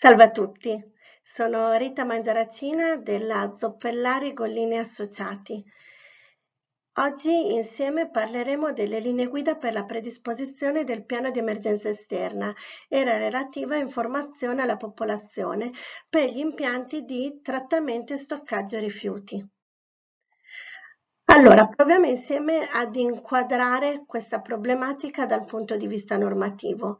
Salve a tutti, sono Rita Mangiaracina della Zoppellari Gollini Associati. Oggi insieme parleremo delle linee guida per la predisposizione del piano di emergenza esterna e la relativa informazione alla popolazione per gli impianti di trattamento e stoccaggio rifiuti. Allora, proviamo insieme ad inquadrare questa problematica dal punto di vista normativo.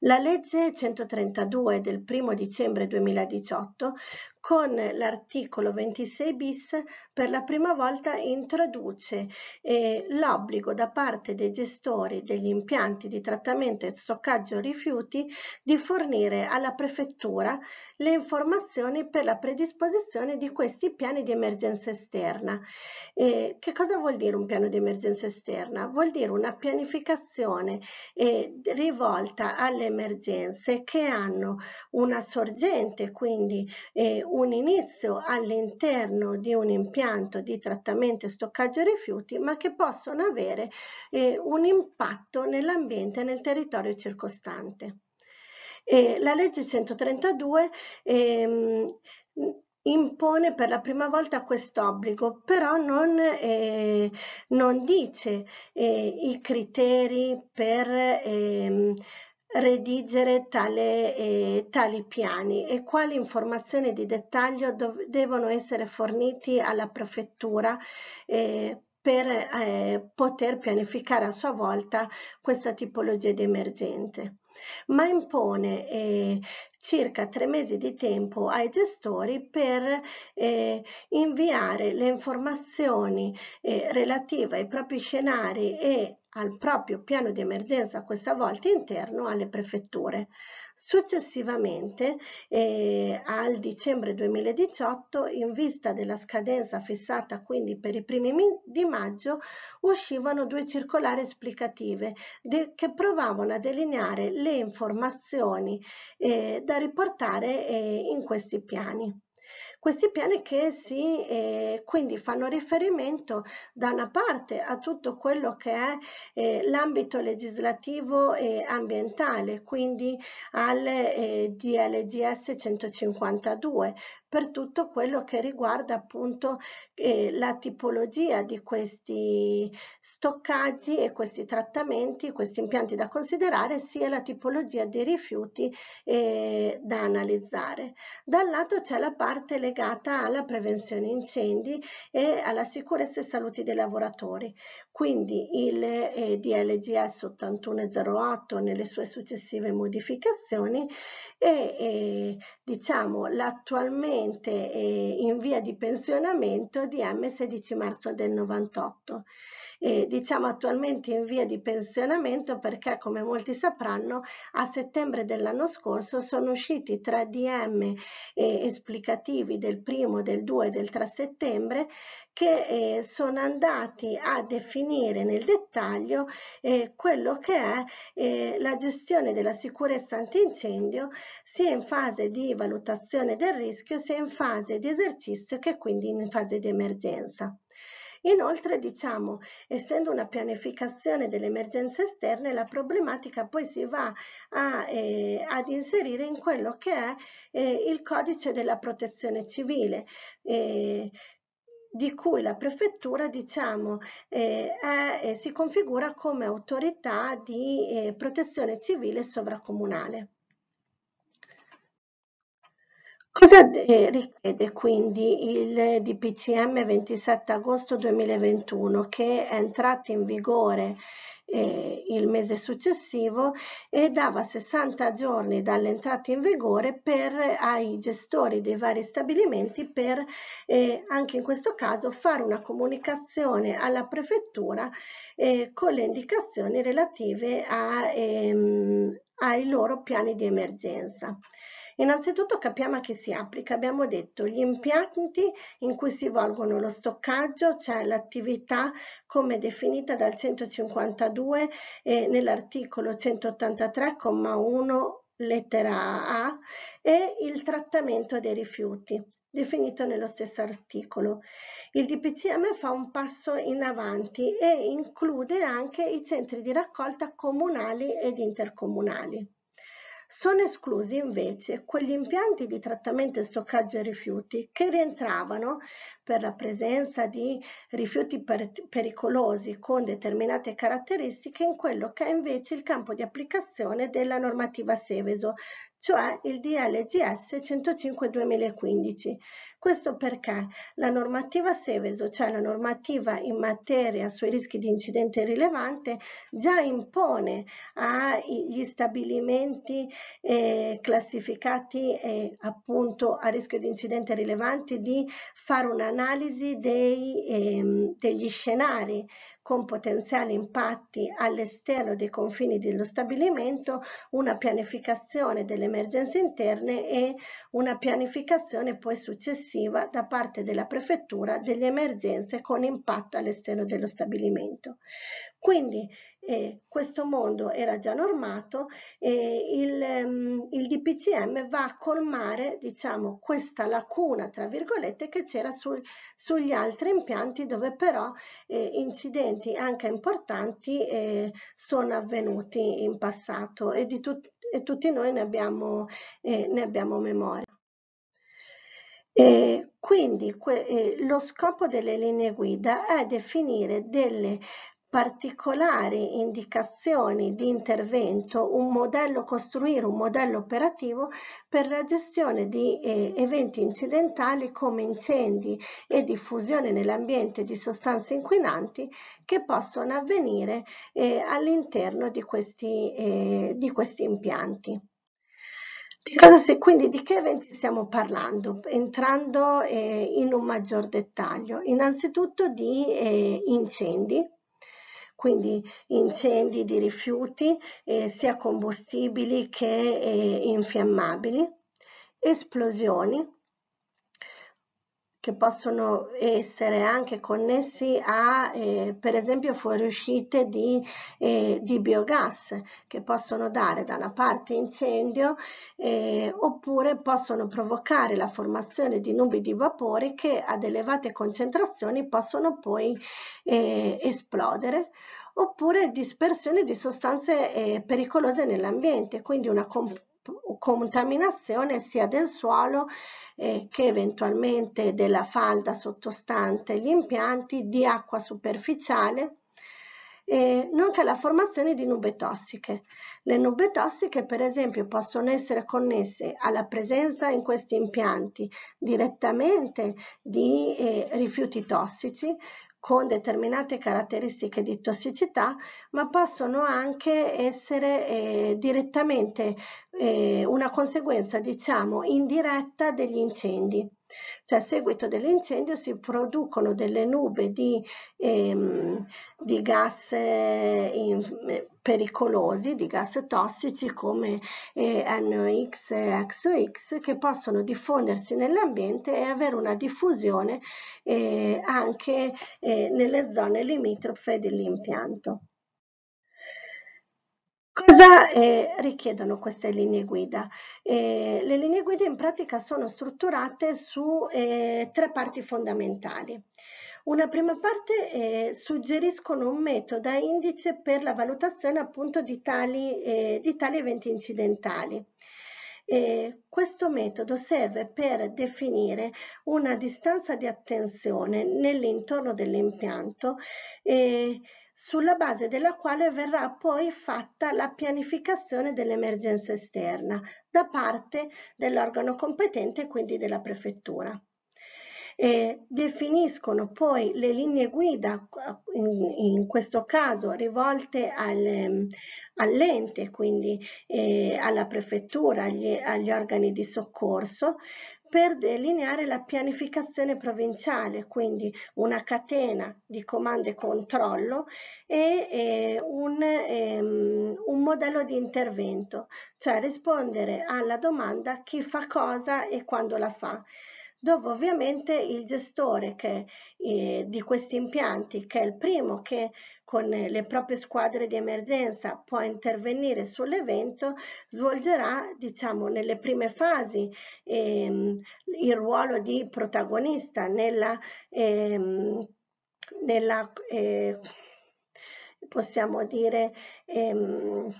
La legge 132 del 1 dicembre 2018 con l'articolo 26 bis per la prima volta introduce eh, l'obbligo da parte dei gestori degli impianti di trattamento e stoccaggio rifiuti di fornire alla prefettura le informazioni per la predisposizione di questi piani di emergenza esterna. Eh, che cosa vuol dire un piano di emergenza esterna? Vuol dire una pianificazione eh, rivolta alle emergenze che hanno una sorgente, quindi eh, un inizio all'interno di un impianto di trattamento e stoccaggio rifiuti, ma che possono avere eh, un impatto nell'ambiente e nel territorio circostante. Eh, la legge 132 ehm, impone per la prima volta questo obbligo, però non, eh, non dice eh, i criteri per ehm, redigere tale, eh, tali piani e quali informazioni di dettaglio devono essere forniti alla prefettura eh, per eh, poter pianificare a sua volta questa tipologia di emergente ma impone eh, circa tre mesi di tempo ai gestori per eh, inviare le informazioni eh, relative ai propri scenari e al proprio piano di emergenza, questa volta interno, alle prefetture. Successivamente, eh, al dicembre 2018, in vista della scadenza fissata quindi per i primi di maggio, uscivano due circolari esplicative che provavano a delineare le informazioni eh, da riportare eh, in questi piani. Questi piani che si eh, quindi fanno riferimento da una parte a tutto quello che è eh, l'ambito legislativo e ambientale, quindi al eh, DLGS 152 per tutto quello che riguarda appunto eh, la tipologia di questi stoccaggi e questi trattamenti, questi impianti da considerare, sia la tipologia dei rifiuti eh, da analizzare. Dal lato c'è la parte legata alla prevenzione incendi e alla sicurezza e salute dei lavoratori. Quindi il eh, DLGS 8108 nelle sue successive modificazioni e eh, diciamo l'attualmente eh, in via di pensionamento di M16 marzo del 98 eh, diciamo attualmente in via di pensionamento perché come molti sapranno a settembre dell'anno scorso sono usciti tre DM eh, esplicativi del primo, del 2 e del 3 settembre che eh, sono andati a definire nel dettaglio eh, quello che è eh, la gestione della sicurezza antincendio sia in fase di valutazione del rischio sia in fase di esercizio che quindi in fase di emergenza. Inoltre, diciamo, essendo una pianificazione delle emergenze esterne, la problematica poi si va a, eh, ad inserire in quello che è eh, il codice della protezione civile. Eh, di cui la prefettura diciamo, eh, è, eh, si configura come autorità di eh, protezione civile sovracomunale. Cosa eh, richiede quindi il DPCM 27 agosto 2021 che è entrato in vigore eh, il mese successivo e dava 60 giorni dall'entrata in vigore per, ai gestori dei vari stabilimenti per eh, anche in questo caso fare una comunicazione alla prefettura eh, con le indicazioni relative a, ehm, ai loro piani di emergenza. Innanzitutto capiamo a chi si applica. Abbiamo detto gli impianti in cui si svolgono lo stoccaggio, cioè l'attività come definita dal 152 e nell'articolo 183,1 lettera A e il trattamento dei rifiuti definito nello stesso articolo. Il DPCM fa un passo in avanti e include anche i centri di raccolta comunali ed intercomunali. Sono esclusi invece quegli impianti di trattamento e stoccaggio rifiuti che rientravano per la presenza di rifiuti per pericolosi con determinate caratteristiche in quello che è invece il campo di applicazione della normativa Seveso cioè il DLGS 105-2015. Questo perché la normativa Seveso, cioè la normativa in materia sui rischi di incidente rilevante, già impone agli stabilimenti eh, classificati eh, appunto a rischio di incidente rilevante di fare un'analisi eh, degli scenari con potenziali impatti all'esterno dei confini dello stabilimento, una pianificazione delle emergenze interne e una pianificazione poi successiva da parte della prefettura delle emergenze con impatto all'esterno dello stabilimento. Quindi eh, questo mondo era già normato e il, ehm, il, DPCM va a colmare diciamo, questa lacuna tra virgolette che c'era sul, sugli altri impianti dove però eh, incidenti anche importanti eh, sono avvenuti in passato e di tutto e tutti noi ne abbiamo, eh, ne abbiamo memoria. E eh, quindi que, eh, lo scopo delle linee guida è definire delle particolari indicazioni di intervento, un modello, costruire un modello operativo per la gestione di eh, eventi incidentali come incendi e diffusione nell'ambiente di sostanze inquinanti che possono avvenire eh, all'interno di, eh, di questi impianti. Di quindi di che eventi stiamo parlando? Entrando eh, in un maggior dettaglio, innanzitutto di eh, incendi, quindi incendi di rifiuti eh, sia combustibili che eh, infiammabili, esplosioni che possono essere anche connessi a eh, per esempio fuoriuscite di, eh, di, biogas che possono dare da una parte incendio eh, oppure possono provocare la formazione di nubi di vapore che ad elevate concentrazioni possono poi eh, esplodere, oppure dispersione di sostanze eh, pericolose nell'ambiente, quindi una contaminazione sia del suolo eh, che eventualmente della falda sottostante gli impianti, di acqua superficiale, eh, nonché la formazione di nube tossiche. Le nube tossiche, per esempio, possono essere connesse alla presenza in questi impianti direttamente di eh, rifiuti tossici, con determinate caratteristiche di tossicità, ma possono anche essere eh, direttamente eh, una conseguenza, diciamo, indiretta degli incendi. Cioè a seguito dell'incendio si producono delle nube di, ehm, di gas eh, in, pericolosi di gas tossici come eh, NOx e XOx che possono diffondersi nell'ambiente e avere una diffusione eh, anche eh, nelle zone limitrofe dell'impianto. Cosa eh, richiedono queste linee guida? Eh, le linee guida in pratica sono strutturate su eh, tre parti fondamentali. Una prima parte eh, suggeriscono un metodo a indice per la valutazione appunto di tali, eh, di tali eventi incidentali. E eh, questo metodo serve per definire una distanza di attenzione nell'intorno dell'impianto eh, sulla base della quale verrà poi fatta la pianificazione dell'emergenza esterna da parte dell'organo competente, quindi della prefettura eh, definiscono poi le linee guida, in, in questo caso rivolte al, all'ente, quindi eh, alla prefettura, agli, agli organi di soccorso, per delineare la pianificazione provinciale, quindi una catena di comando e controllo e eh, un, ehm, un, modello di intervento, cioè rispondere alla domanda chi fa cosa e quando la fa dove ovviamente il gestore che, eh, di questi impianti, che è il primo che con le proprie squadre di emergenza può intervenire sull'evento, svolgerà diciamo, nelle prime fasi ehm, il ruolo di protagonista nella, ehm, nella eh, possiamo dire ehm,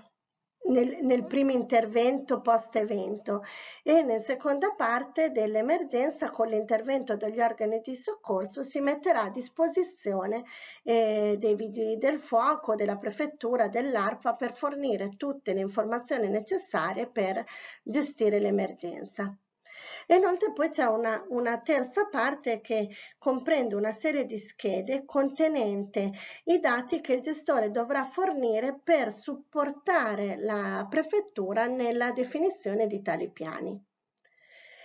nel, nel, primo intervento post-evento e nella seconda parte dell'emergenza con l'intervento degli organi di soccorso si metterà a disposizione eh, dei vigili del fuoco, della prefettura, dell'ARPA per fornire tutte le informazioni necessarie per gestire l'emergenza. E inoltre poi c'è una, una terza parte che comprende una serie di schede contenente i dati che il gestore dovrà fornire per supportare la prefettura nella definizione di tali piani.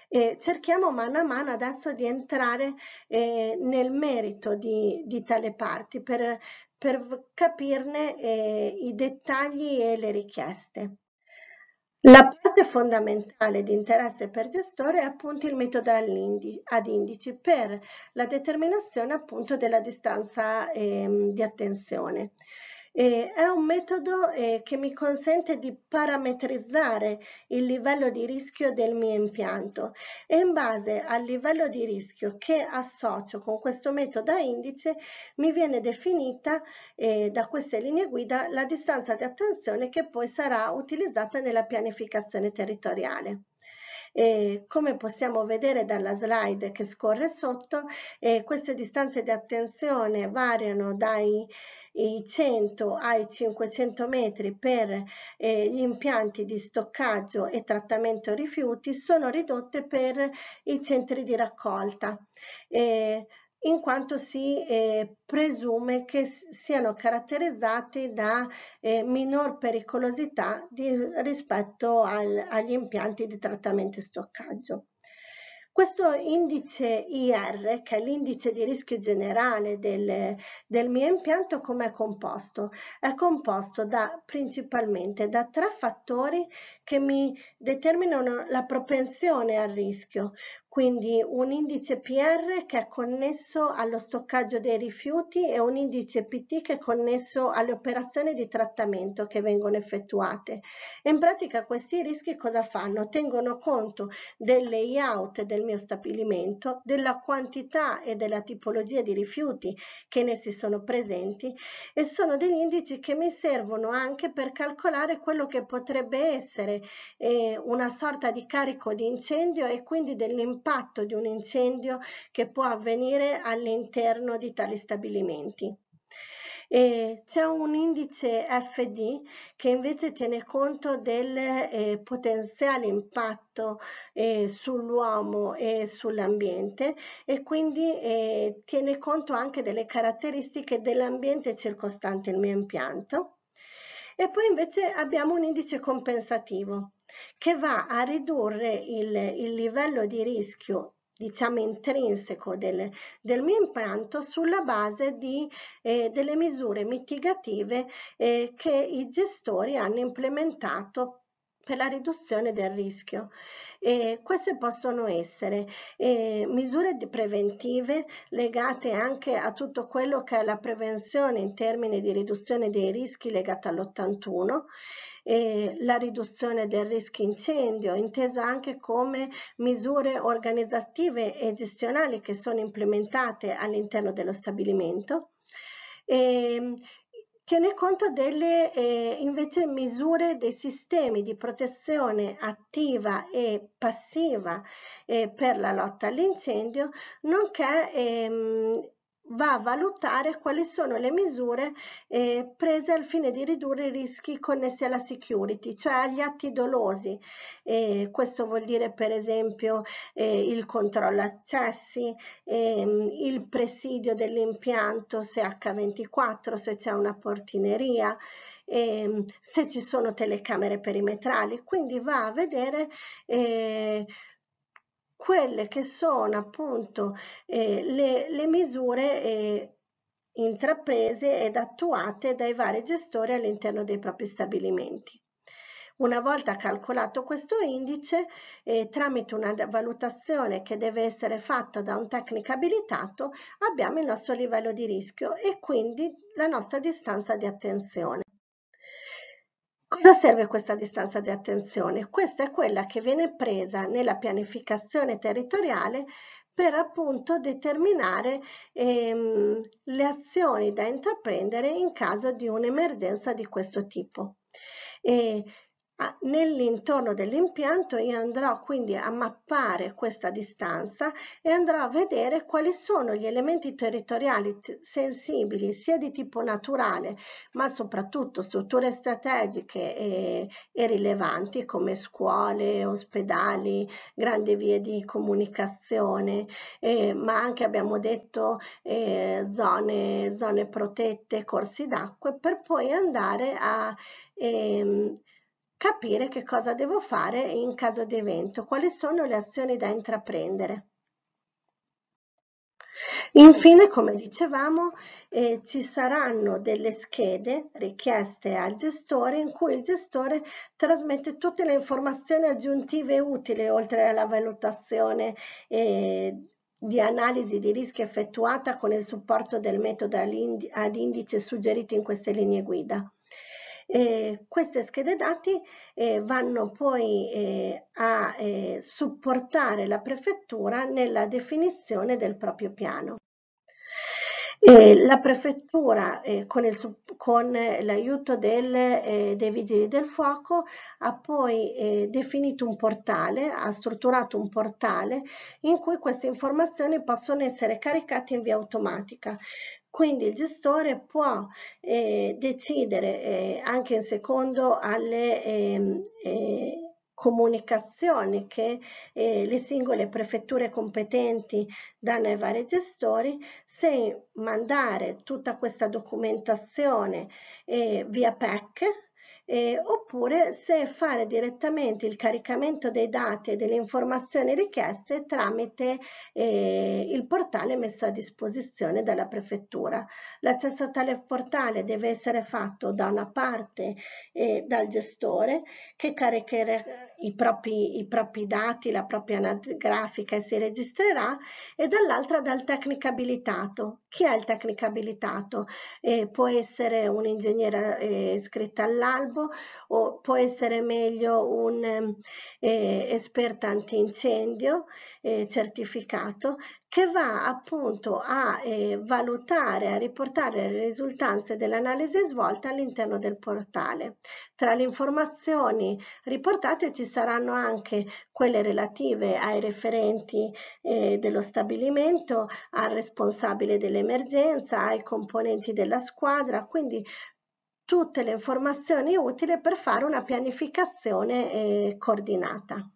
E cerchiamo mano a mano adesso di entrare eh, nel merito di, di tale parte per, per capirne eh, i dettagli e le richieste. La parte fondamentale di interesse per gestore è appunto il metodo ad indici per la determinazione appunto della distanza ehm, di attenzione. Eh, è un metodo eh, che mi consente di parametrizzare il livello di rischio del mio impianto e in base al livello di rischio che associo con questo metodo a indice mi viene definita eh, da queste linee guida la distanza di attenzione che poi sarà utilizzata nella pianificazione territoriale. E come possiamo vedere dalla slide che scorre sotto, eh, queste distanze di attenzione variano dai i 100 ai 500 metri per eh, gli impianti di stoccaggio e trattamento rifiuti sono ridotte per i centri di raccolta. Eh, in quanto si eh, presume che siano caratterizzati da eh, minor pericolosità di, rispetto al, agli impianti di trattamento e stoccaggio. Questo indice IR, che è l'indice di rischio generale del, del mio impianto, come è composto? È composto da, principalmente da tre fattori che mi determinano la propensione al rischio quindi un indice PR che è connesso allo stoccaggio dei rifiuti e un indice PT che è connesso alle operazioni di trattamento che vengono effettuate. in pratica questi rischi cosa fanno? Tengono conto del layout del mio stabilimento, della quantità e della tipologia di rifiuti che in essi sono presenti e sono degli indici che mi servono anche per calcolare quello che potrebbe essere eh, una sorta di carico di incendio e quindi dell'impatto impatto di un incendio che può avvenire all'interno di tali stabilimenti. C'è un indice FD che invece tiene conto del eh, potenziale impatto eh, sull'uomo e sull'ambiente e quindi eh, tiene conto anche delle caratteristiche dell'ambiente circostante il mio impianto. E poi invece abbiamo un indice compensativo che va a ridurre il, il livello di rischio diciamo intrinseco del, del, mio impianto sulla base di, eh, delle misure mitigative eh, che i gestori hanno implementato per la riduzione del rischio. E queste possono essere eh, misure preventive legate anche a tutto quello che è la prevenzione in termini di riduzione dei rischi legata all'81 e la riduzione del rischio incendio, intesa anche come misure organizzative e gestionali che sono implementate all'interno dello stabilimento. E, ehm, tiene conto delle eh, invece misure dei sistemi di protezione attiva e passiva eh, per la lotta all'incendio, nonché ehm, va a valutare quali sono le misure eh, prese al fine di ridurre i rischi connessi alla security, cioè agli atti dolosi. Eh, questo vuol dire per esempio eh, il controllo accessi, ehm, il presidio dell'impianto se H24, se c'è una portineria. Ehm, se ci sono telecamere perimetrali, quindi va a vedere eh, quelle che sono appunto eh, le, le, misure eh, intraprese ed attuate dai vari gestori all'interno dei propri stabilimenti. Una volta calcolato questo indice, eh, tramite una valutazione che deve essere fatta da un tecnico abilitato, abbiamo il nostro livello di rischio e quindi la nostra distanza di attenzione. Cosa serve questa distanza di attenzione? Questa è quella che viene presa nella pianificazione territoriale per appunto determinare ehm, le azioni da intraprendere in caso di un'emergenza di questo tipo. E nell'intorno dell'impianto io andrò quindi a mappare questa distanza e andrò a vedere quali sono gli elementi territoriali sensibili sia di tipo naturale ma soprattutto strutture strategiche e, e rilevanti come scuole, ospedali, grandi vie di comunicazione eh, ma anche abbiamo detto eh, zone, zone protette, corsi d'acqua per poi andare a ehm, capire che cosa devo fare in caso di evento, quali sono le azioni da intraprendere. Infine, come dicevamo, eh, ci saranno delle schede richieste al gestore in cui il gestore trasmette tutte le informazioni aggiuntive utili oltre alla valutazione eh, di analisi di rischio effettuata con il supporto del metodo ad indice suggerito in queste linee guida. Eh, queste schede dati eh, vanno poi eh, a eh, supportare la prefettura nella definizione del proprio piano. la prefettura eh, con, l'aiuto eh, dei vigili del fuoco ha poi definito un portale, ha strutturato un portale in cui queste informazioni possono essere caricate in via automatica. Quindi il gestore può eh, decidere eh, anche in secondo alle ehm, eh, comunicazioni che eh, le singole prefetture competenti danno ai vari gestori se mandare tutta questa documentazione eh, via PEC eh, oppure se fare direttamente il caricamento dei dati e delle informazioni richieste tramite eh, il portale messo a disposizione dalla prefettura. L'accesso a tale portale deve essere fatto da una parte eh, dal gestore che caricherà eh, i propri, i propri dati, la propria grafica e si registrerà e dall'altra dal tecnico abilitato chi è il tecnico abilitato? Eh, può essere un ingegnere eh, iscritto all'albo o può essere meglio un eh, esperto antincendio eh, certificato che va appunto a eh, valutare, a riportare le risultanze dell'analisi svolta all'interno del portale. Tra le informazioni riportate ci saranno anche quelle relative ai referenti eh, dello stabilimento, al responsabile dell'emergenza, ai componenti della squadra, quindi tutte le informazioni utili per fare una pianificazione eh, coordinata.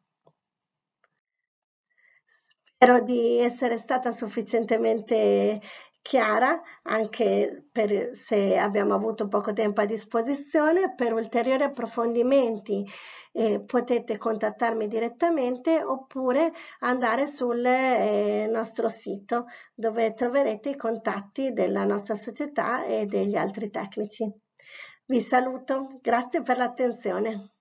Spero di essere stata sufficientemente chiara, anche per, se abbiamo avuto poco tempo a disposizione. Per ulteriori approfondimenti eh, potete contattarmi direttamente oppure andare sul eh, nostro sito dove troverete i contatti della nostra società e degli altri tecnici. Vi saluto, grazie per l'attenzione.